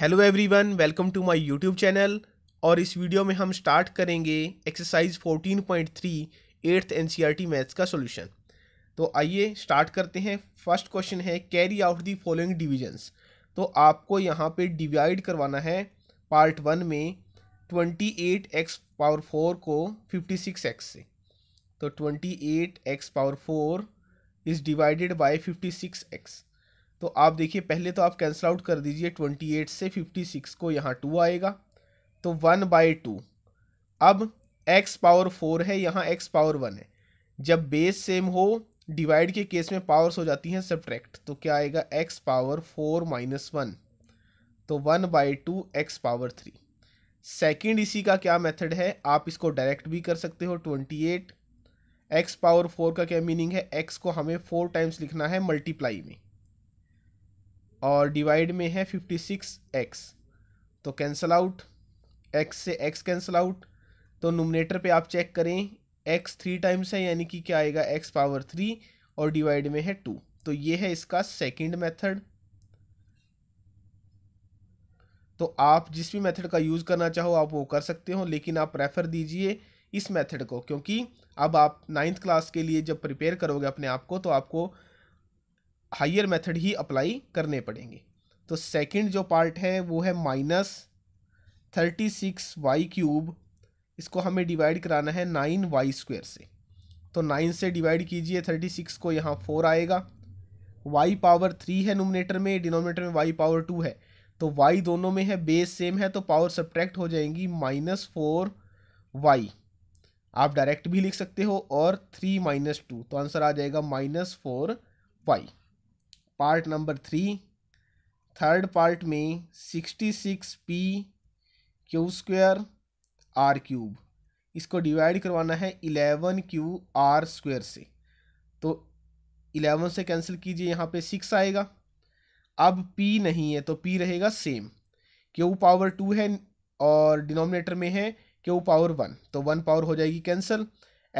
hello everyone welcome to my YouTube channel और इस video में हम स्टार्ट करेंगे exercise 14.3 point eighth in maths का सॉल्यूशन तो आइए स्टार्ट करते हैं फर्स्ट क्वेश्चन है carry out the following divisions तो आपको यहाँ पे डिवाइड करवाना है पार्ट वन में twenty eight x power four को फिफ्टी सिक्स एक्स से तो twenty eight x power four is divided by fifty six x तो आप देखिए पहले तो आप कैंसिल आउट कर दीजिए ट्वेंटी एट से फिफ्टी सिक्स को यहाँ टू आएगा तो वन बाई टू अब एक्स पावर फोर है यहाँ एक्स पावर वन है जब बेस सेम हो डिवाइड के केस में पावर्स हो जाती हैं सब्ट्रैक्ट तो क्या आएगा x power four minus one तो one by two x power three second इसी का क्या मेथड है आप इसको डायरेक्ट भी कर सकते हो twenty eight x power four का क्या मीनिंग है एक्स को हमें फोर टाइम्स लिखना है मल्टीप्लाई में और डिवाइड में है फिफ्टी सिक्स एक्स तो कैंसल आउट एक्स से एक्स कैंसल आउट तो नोमिनेटर पे आप चेक करें एक्स थ्री टाइम्स है यानी कि क्या आएगा एक्स पावर थ्री और डिवाइड में है टू तो ये है इसका सेकंड मेथड तो आप जिस भी मेथड का यूज़ करना चाहो आप वो कर सकते हो लेकिन आप प्रेफर दीजिए इस मेथड को क्योंकि अब आप नाइन्थ क्लास के लिए जब प्रिपेयर करोगे अपने आप को तो आपको हाइयर मेथड ही अप्लाई करने पड़ेंगे तो सेकंड जो पार्ट है वो है minus thirty six y cube इसको हमें डिवाइड कराना है नाइन वाई स्क्वेयर से तो नाइन से डिवाइड कीजिए थर्टी सिक्स को यहाँ फोर आएगा वाई पावर थ्री है नोमिनेटर में डिनोमिनेटर में वाई पावर टू है तो वाई दोनों में है बेस सेम है तो पावर सब्ट्रैक्ट हो जाएंगी माइनस फोर वाई आप डायरेक्ट भी लिख सकते हो और थ्री माइनस टू तो आंसर आ जाएगा minus four y part number three third part में sixty six p q square r cube इसको डिवाइड करवाना है इलेवन क्यू आर स्क्वेयर से तो इलेवन से कैंसिल कीजिए यहाँ पे सिक्स आएगा अब पी नहीं है तो पी रहेगा सेम क्यू पावर टू है और डिनोमिनेटर में है क्यू पावर वन तो वन पावर हो जाएगी कैंसिल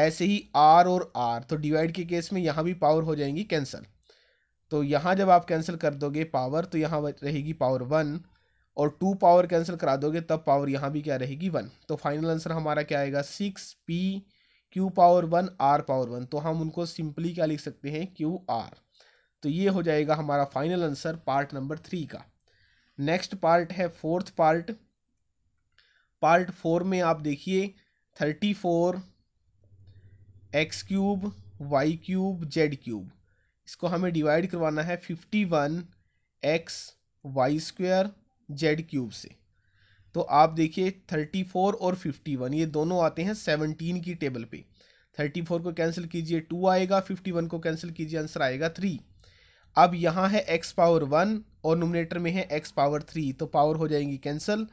ऐसे ही आर और आर तो डिवाइड के केस में यहाँ भी पावर हो जाएंगी कैंसिल तो यहाँ जब आप कैंसिल कर दोगे पावर तो यहाँ रहेगी पावर वन और टू पावर कैंसिल करा दोगे तब पावर यहाँ भी क्या रहेगी वन तो फाइनल आंसर हमारा क्या आएगा six p q power one r power one तो हम उनको सिंपली क्या लिख सकते हैं क्यू आर तो ये हो जाएगा हमारा final answer part number three का नेक्स्ट पार्ट है फोर्थ पार्ट पार्ट फोर में आप देखिए thirty four x cube y cube z cube इसको हमें डिवाइड करवाना है fifty one x y square z cube से तो आप देखिए थर्टी फोर और फिफ्टी वन ये दोनों आते हैं सेवनटीन की टेबल पे थर्टी फोर को कैंसिल कीजिए टू आएगा फिफ्टी वन को कैंसिल कीजिए आंसर आएगा थ्री अब यहाँ है एक्स पावर वन और नोमिनेटर में है एक्स पावर थ्री तो पावर हो जाएंगी कैंसिल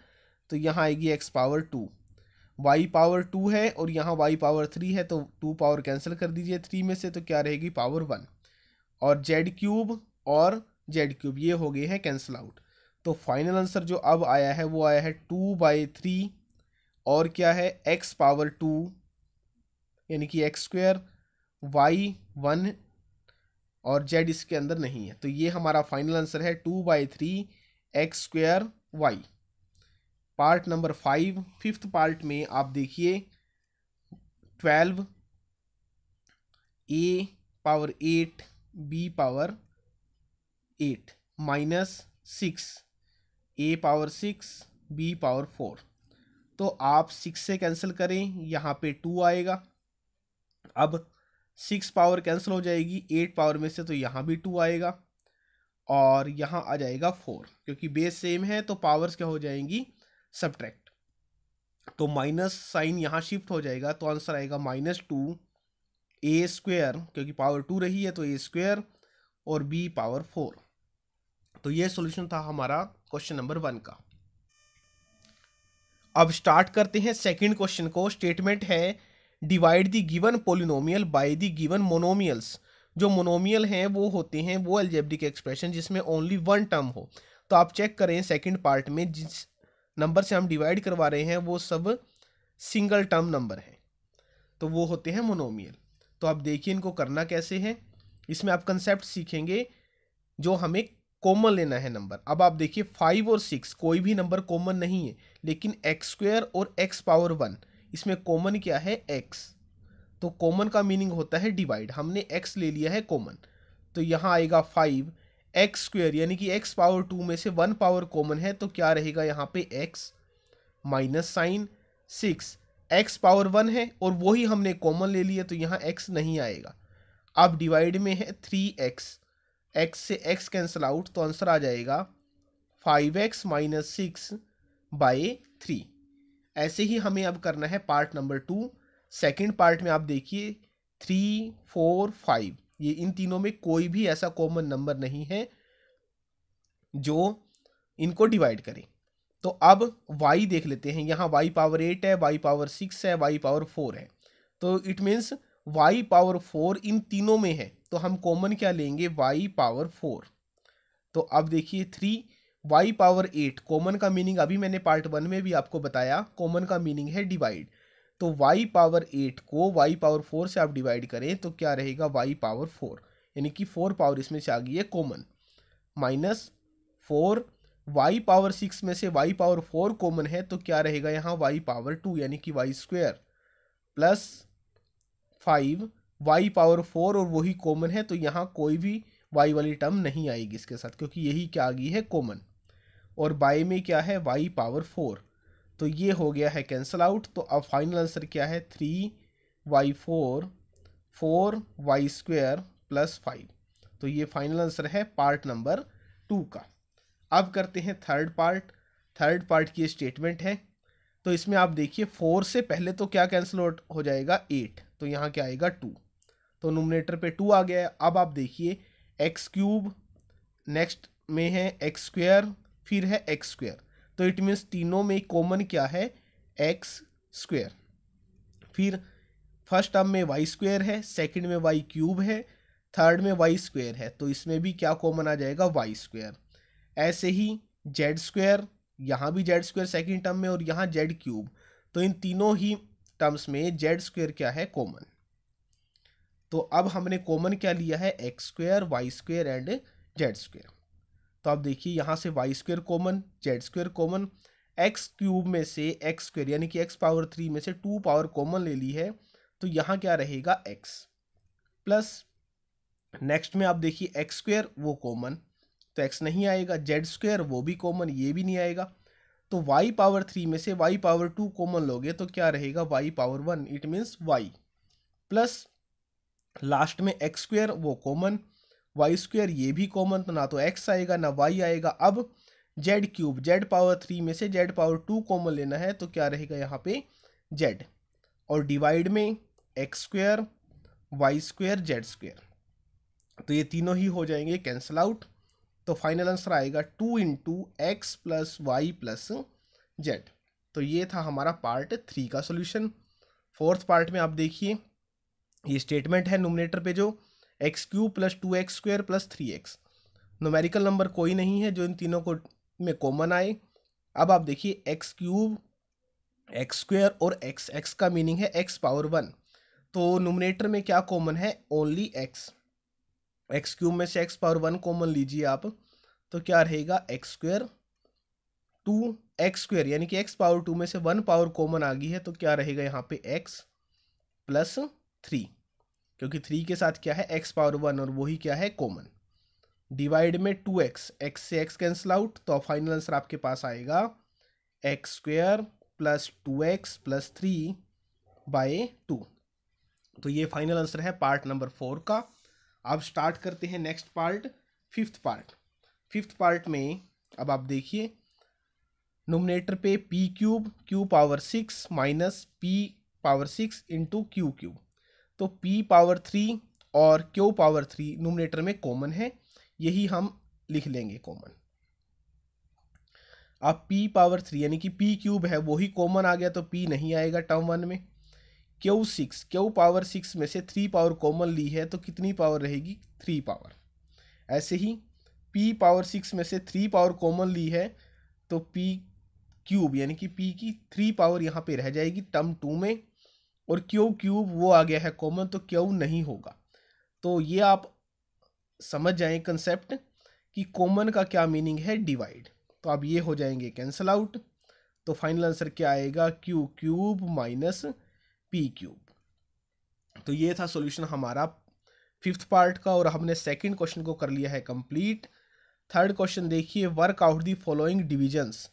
तो यहाँ आएगी x power two Y power two है और यहाँ वाई पावर थ्री है तो टू पावर कैंसिल कर दीजिए थ्री में से तो क्या रहेगी पावर वन और जेड क्यूब और जेड क्यूब ये हो गए हैं कैंसिल आउट तो फाइनल आंसर जो अब आया है वो आया है टू बाई थ्री और क्या है एक्स पावर टू यानी कि एक्स स्क्वेयर वाई वन और जेड इसके अंदर नहीं है तो ये हमारा फाइनल आंसर है two by three x square y part number five fifth part में आप देखिए twelve a power eight b power eight minus six a power six b power four तो आप सिक्स से कैंसिल करें यहाँ पे टू आएगा अब सिक्स पावर कैंसिल हो जाएगी एट पावर में से तो यहाँ भी टू आएगा और यहाँ आ जाएगा फोर क्योंकि बेस सेम है तो पावर्स क्या हो जाएंगी सब्ट्रैक्ट तो माइनस साइन यहाँ शिफ्ट हो जाएगा तो आंसर आएगा माइनस टू ए स्क्वेयर क्योंकि पावर टू रही है तो ए स्क्वेयर और बी पावर फोर तो ये सॉल्यूशन था हमारा क्वेश्चन नंबर वन का अब स्टार्ट करते हैं सेकंड क्वेश्चन को स्टेटमेंट है divide the given polynomial by the given monomials जो मोनोमियल हैं वो होते हैं वो एलजेब्रिक एक्सप्रेशन जिसमें ओनली वन टर्म हो तो आप चेक करें सेकंड पार्ट में जिस नंबर से हम डिवाइड करवा रहे हैं वो सब सिंगल टर्म नंबर हैं तो वो होते हैं मोनोमियल तो आप देखिए इनको करना कैसे है इसमें आप कंसेप्ट सीखेंगे जो हमें कॉमन लेना है नंबर अब आप देखिए फाइव और सिक्स कोई भी नंबर कॉमन नहीं है लेकिन एक्स स्क्वेयर और एक्स पावर वन इसमें कॉमन क्या है एक्स तो कॉमन का मीनिंग होता है डिवाइड हमने एक्स ले लिया है कॉमन तो यहाँ आएगा फाइव एक्स स्क्वेयर यानी कि एक्स पावर टू में से वन पावर कॉमन है तो क्या रहेगा यहाँ पे x minus sign six x power one है और वही हमने कॉमन ले लिया तो यहाँ एक्स नहीं आएगा अब डिवाइड में है थ्री एक्स एक्स से एक्स कैंसिल आउट तो आंसर आ जाएगा five x minus six by three ऐसे ही हमें अब करना है part number two second part में आप देखिए थ्री फोर फाइव ये इन तीनों में कोई भी ऐसा कॉमन नंबर नहीं है जो इनको डिवाइड करें तो अब वाई देख लेते हैं यहाँ वाई पावर एट है वाई पावर सिक्स है वाई पावर फोर है तो it means y power four इन तीनों में है तो हम कॉमन क्या लेंगे वाई पावर फोर तो अब देखिए three y power eight common का मीनिंग अभी मैंने पार्ट वन में भी आपको बताया कॉमन का मीनिंग है डिवाइड तो वाई पावर एट को वाई पावर फोर से आप डिवाइड करें तो क्या रहेगा वाई पावर फोर यानी कि फोर पावर इसमें से आ गई है common minus four y power six में से वाई पावर फोर कॉमन है तो क्या रहेगा यहाँ वाई पावर टू यानी कि y square plus five y power four और वही कॉमन है तो यहाँ कोई भी वाई वाली टर्म नहीं आएगी इसके साथ क्योंकि यही क्या आ गई है कॉमन और बाई में क्या है वाई पावर फोर तो ये हो गया है कैंसल आउट तो अब फाइनल आंसर क्या है three y four four y square plus five तो ये फाइनल आंसर है पार्ट नंबर टू का अब करते हैं थर्ड पार्ट थर्ड पार्ट की स्टेटमेंट है तो इसमें आप देखिए फोर से पहले तो क्या कैंसिल आउट हो जाएगा एट तो यहाँ क्या आएगा टू तो नोमिनेटर पे टू आ गया है अब आप देखिए एक्स क्यूब नेक्स्ट में है एक्स स्क्वेयर फिर है एक्स स्क्वेयर तो इट मीन्स तीनों में कॉमन क्या है एक्स स्क्वेयर फिर फर्स्ट टर्म में वाई स्क्वेयर है सेकंड में वाई क्यूब है थर्ड में वाई स्क्वेयर है तो इसमें भी क्या कॉमन आ जाएगा वाई स्क्वेयर ऐसे ही जेड स्क्वायर यहाँ भी जेड स्क्वायर सेकेंड टर्म में और यहाँ जेड क्यूब तो इन तीनों ही टर्म्स में जेड स्क्वायर क्या है कॉमन तो अब हमने कॉमन क्या लिया है x square y square and z square तो आप देखिए यहाँ से y square common z square common x cube में से एक्स स्क्वायर यानी कि एक्स पावर थ्री में से टू पावर कॉमन ले ली है तो यहाँ क्या रहेगा एक्स प्लस नेक्स्ट में आप देखिए एक्स स्क्वायर वो कॉमन तो एक्स नहीं आएगा जेड स्क्वेयर वो भी कॉमन ये भी नहीं आएगा तो वाई पावर थ्री में से वाई पावर टू कॉमन लोगे तो क्या रहेगा y power one it means y plus last में एक्स स्क्वेयर वो कॉमन वाई स्क्वेयर ये भी कॉमन तो ना तो एक्स आएगा ना वाई आएगा अब Z cube Z power three में से जेड पावर टू कॉमन लेना है तो क्या रहेगा यहाँ पे जेड और डिवाइड में x square Y square Z square तो ये तीनों ही हो जाएंगे कैंसिल आउट तो फाइनल आंसर आएगा two into X plus Y plus Z तो ये था हमारा पार्ट थ्री का सोल्यूशन फोर्थ पार्ट में आप देखिए ये स्टेटमेंट है नोमिनेटर पे जो X Q plus two X square plus three X numerical number कोई नहीं है जो इन तीनों को में कॉमन आए अब आप देखिए एक्स क्यूब एक्स स्क्वेयर और एक्स एक्स का मीनिंग है एक्स पावर वन तो नोमिनेटर में क्या कॉमन है ओनली एक्स एक्स क्यूब में से एक्स पावर वन कॉमन लीजिए आप तो क्या रहेगा X square two X square यानी कि एक्स पावर टू में से वन पावर कॉमन आ गई है तो क्या रहेगा यहाँ पे एक्स प्लस थ्री क्योंकि थ्री के साथ क्या है एक्स पावर वन और वही क्या है कॉमन डिवाइड में टू एक्स एक्स से एक्स कैंसिल आउट तो फाइनल आंसर आपके पास आएगा X square plus two X plus three by two तो ये फाइनल आंसर है पार्ट नंबर फोर का अब स्टार्ट करते हैं next part fifth part fifth part में अब आप देखिए नोमिनेटर पे P cube Q power six minus P power six into Q cube तो पी पावर थ्री और क्यू पावर थ्री नोमिनेटर में कॉमन है यही हम लिख लेंगे कॉमन अब पी पावर थ्री यानी कि पी क्यूब है वही कॉमन आ गया तो पी नहीं आएगा टर्म वन में Q six Q power six में से थ्री पावर कॉमन ली है तो कितनी पावर रहेगी थ्री पावर ऐसे ही पी पावर सिक्स में से थ्री पावर कॉमन ली है तो पी क्यूब यानी कि पी की थ्री पावर यहाँ पे रह जाएगी टर्म टू में और क्यू क्यूब वो आ गया है कॉमन तो क्यू नहीं होगा तो ये आप समझ जाएं कंसेप्ट कि कॉमन का क्या मीनिंग है डिवाइड तो आप ये हो जाएंगे कैंसल आउट तो फाइनल आंसर क्या आएगा Q cube minus P cube तो ये था सॉल्यूशन हमारा फिफ्थ पार्ट का और हमने सेकंड क्वेश्चन को कर लिया है कंप्लीट थर्ड क्वेश्चन देखिए work out the following divisions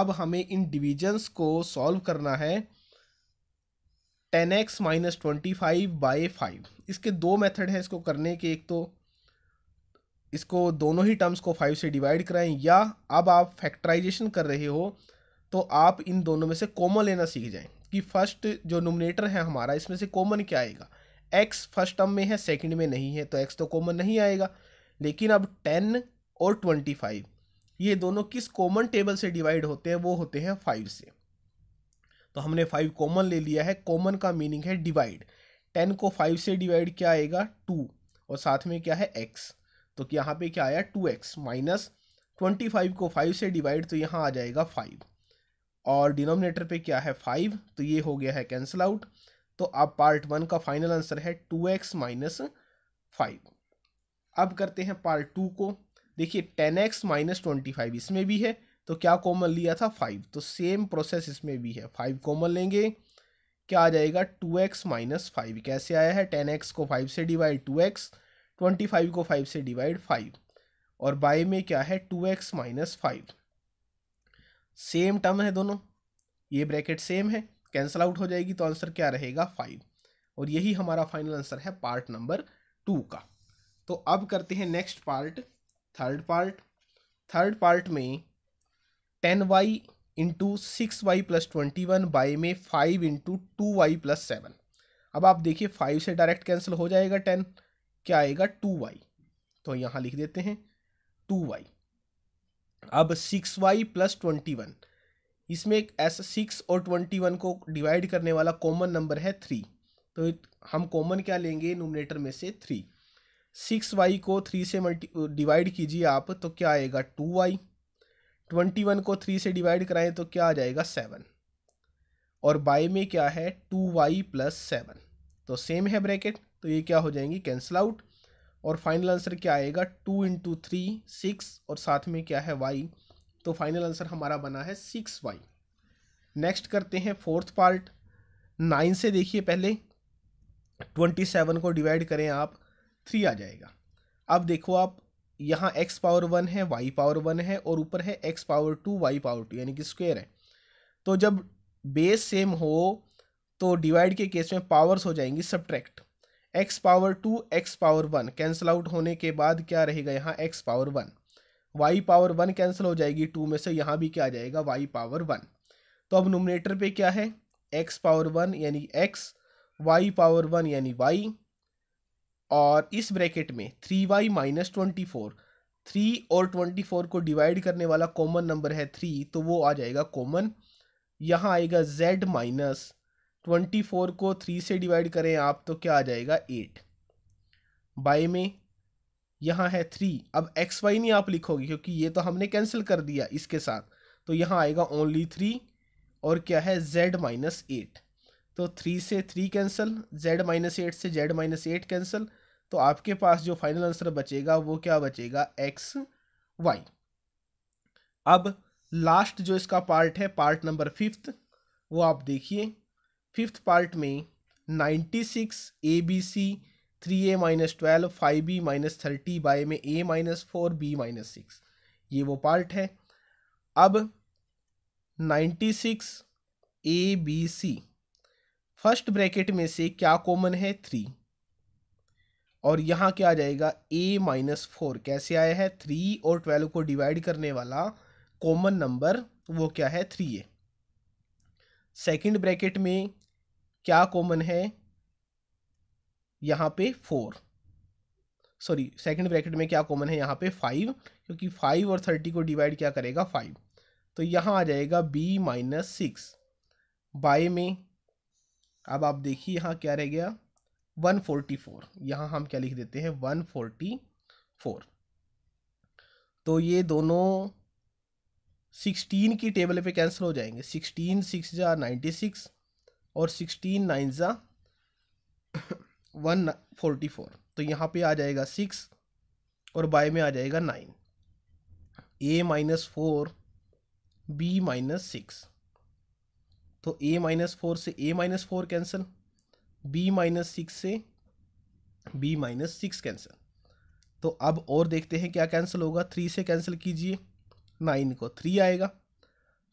अब हमें इन डिविजन्स को सॉल्व करना है ten X minus twenty five by five इसके दो मेथड हैं इसको करने के एक तो इसको दोनों ही टर्म्स को फाइव से डिवाइड कराएं या अब आप फैक्टराइजेशन कर रहे हो तो आप इन दोनों में से कॉमन लेना सीख जाएं कि फर्स्ट जो नोमिनेटर है हमारा इसमें से कॉमन क्या आएगा एक्स फर्स्ट टर्म में है सेकंड में नहीं है तो एक्स तो कॉमन नहीं आएगा लेकिन अब टेन और ट्वेंटी फाइव ये दोनों किस कॉमन टेबल से डिवाइड होते हैं वो होते हैं फाइव से तो हमने फाइव कॉमन ले लिया है कॉमन का मीनिंग है डिवाइड टेन को फाइव से डिवाइड क्या आएगा टू और साथ में क्या है एक्स तो यहाँ पे क्या आया two X minus twenty five को फाइव से डिवाइड तो यहाँ आ जाएगा फाइव और डिनोमिनेटर पे क्या है फाइव तो ये हो गया है कैंसिल आउट तो अब पार्ट वन का फाइनल आंसर है टू एक्स माइनस फाइव अब करते हैं पार्ट टू को देखिए ten X minus twenty five इसमें भी है तो क्या कॉमन लिया था फाइव तो सेम प्रोसेस इसमें भी है फाइव कॉमन लेंगे क्या आ जाएगा टू एक्स माइनस फाइव कैसे आया है टेन एक्स को फाइव से divide two X twenty five को फाइव से डिवाइड फाइव और बाई में क्या है two X minus five same term है दोनों ये ब्रैकेट सेम है कैंसिल आउट हो जाएगी तो आंसर क्या रहेगा फाइव और यही हमारा फाइनल आंसर है पार्ट नंबर टू का तो अब करते हैं next part third part third part में ten Y into six Y plus twenty one by में five into two Y plus seven अब आप देखिए फाइव से डायरेक्ट कैंसिल हो जाएगा टेन क्या आएगा टू वाई तो यहाँ लिख देते हैं टू वाई अब six Y plus twenty one इसमें एक ऐसा सिक्स और ट्वेंटी वन को डिवाइड करने वाला कॉमन नंबर है थ्री तो हम कॉमन क्या लेंगे नोमिनेटर में से थ्री सिक्स वाई को थ्री से मल्टी डिवाइड कीजिए आप तो क्या आएगा टू वाई ट्वेंटी वन को थ्री से डिवाइड कराएं तो क्या आ जाएगा सेवन और बाई में क्या है टू वाई प्लस सेवन तो सेम है ब्रैकेट तो ये क्या हो जाएंगी कैंसिल आउट और फाइनल आंसर क्या आएगा टू इंटू थ्री सिक्स और साथ में क्या है वाई तो फाइनल आंसर हमारा बना है सिक्स वाई नेक्स्ट करते हैं फोर्थ पार्ट नाइन से देखिए पहले ट्वेंटी सेवन को डिवाइड करें आप थ्री आ जाएगा अब देखो आप यहाँ एक्स पावर वन है वाई पावर वन है और ऊपर है x power two Y power two यानी कि स्क्वेयर है तो जब बेस सेम हो तो डिवाइड के केस में पावर्स हो जाएंगी subtract X power two x power one cancel out होने के बाद क्या रहेगा यहाँ x power one Y power one cancel हो जाएगी टू में से यहाँ भी क्या आ जाएगा वाई पावर वन तो अब नोमिनेटर पे क्या है एक्स पावर वन यानी एक्स वाई पावर वन यानी वाई और इस ब्रैकेट में three Y minus twenty four three और ट्वेंटी फोर को डिवाइड करने वाला कॉमन नंबर है थ्री तो वो आ जाएगा कॉमन यहाँ आएगा जेड माइनस ट्वेंटी फोर को थ्री से डिवाइड करें आप तो क्या आ जाएगा एट बाय में यहाँ है थ्री अब एक्स वाई नहीं आप लिखोगे क्योंकि ये तो हमने कैंसिल कर दिया इसके साथ तो यहाँ आएगा ओनली थ्री और क्या है जेड माइनस एट तो थ्री से three cancel Z minus eight से जेड माइनस एट कैंसिल तो आपके पास जो फाइनल आंसर बचेगा वो क्या बचेगा एक्स वाई अब लास्ट जो इसका पार्ट है पार्ट नंबर फिफ्थ वो आप देखिए फिफ्थ पार्ट में ninety six A B C three A minus twelve five B minus thirty by में A minus four B minus six ये वो पार्ट है अब ninety six A B C first bracket में से क्या कॉमन है थ्री और यहाँ क्या आ जाएगा ए माइनस फोर कैसे आया है थ्री और ट्वेल्व को डिवाइड करने वाला कॉमन नंबर वो क्या है थ्री ए सेकेंड ब्रैकेट में क्या कॉमन है यहाँ पे फोर सॉरी सेकेंड ब्रैकेट में क्या कॉमन है यहाँ पे फाइव क्योंकि फाइव और थर्टी को डिवाइड क्या करेगा फाइव तो यहाँ आ जाएगा बी माइनस सिक्स बाय में अब आप देखिए यहाँ क्या रह गया वन फोर्टी फोर यहाँ हम क्या लिख देते हैं वन फोर्टी फोर तो ये दोनों सिक्सटीन की टेबल पे कैंसिल हो जाएंगे सिक्सटीन सिक्स जा नाइन्टी सिक्स और सिक्सटीन नाइन जा वन फोर्टी फोर तो यहाँ पे आ जाएगा सिक्स और बाय में आ जाएगा nine A minus four B minus six तो ए माइनस फोर से A minus four cancel B minus six से बी माइनस सिक्स कैंसिल तो अब और देखते हैं क्या कैंसिल होगा थ्री से कैंसिल कीजिए नाइन को थ्री आएगा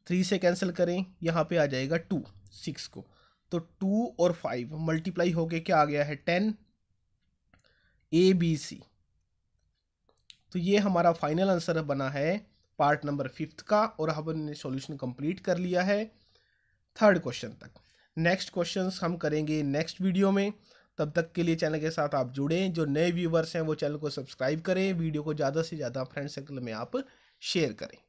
थ्री से कैंसिल करें यहाँ पे आ जाएगा टू सिक्स को तो टू और फाइव मल्टीप्लाई होके क्या आ गया है टेन ए बी सी तो ये हमारा फाइनल आंसर बना है पार्ट नंबर फिफ्थ का और हमने सॉल्यूशन कंप्लीट कर लिया है थर्ड क्वेश्चन तक नेक्स्ट क्वेश्चन हम करेंगे नेक्स्ट वीडियो में तब तक के लिए चैनल के साथ आप जुड़ें जो नए व्यूवर्स हैं वो चैनल को सब्सक्राइब करें वीडियो को ज़्यादा से ज़्यादा फ्रेंड सर्कल में आप शेयर करें